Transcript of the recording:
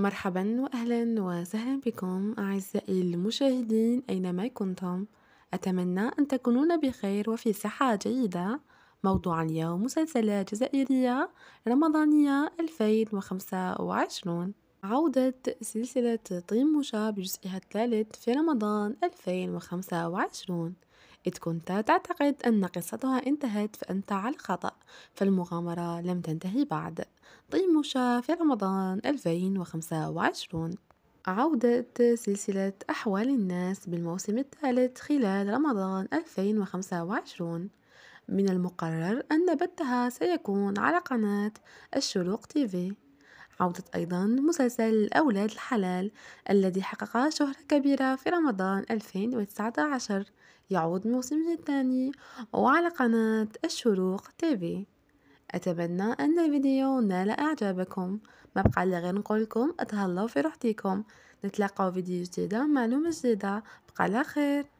مرحبا واهلا وسهلا بكم اعزائي المشاهدين اينما كنتم اتمنى ان تكونون بخير وفي صحه جيده موضوع اليوم مسلسلات جزائريه رمضانيه 2025 عودة سلسلة طيموشة بجزئها الثالث في رمضان 2025 إذ كنت تعتقد أن قصتها انتهت فأنت على خطأ فالمغامرة لم تنتهي بعد طيموشا في رمضان 2025 عودة سلسلة أحوال الناس بالموسم الثالث خلال رمضان 2025 من المقرر أن بثها سيكون على قناة الشروق تيفي عودة أيضا مسلسل أولاد الحلال الذي حقق شهرة كبيرة في رمضان 2019 يعود موسمه الثاني وعلى قناة الشروق تيفي أتمنى أن الفيديو نال إعجابكم ما بقى إلا غير نقولكم أتهلاو في روحتيكم نتلاقاو فيديو جديدة معلومة جديدة بقى على خير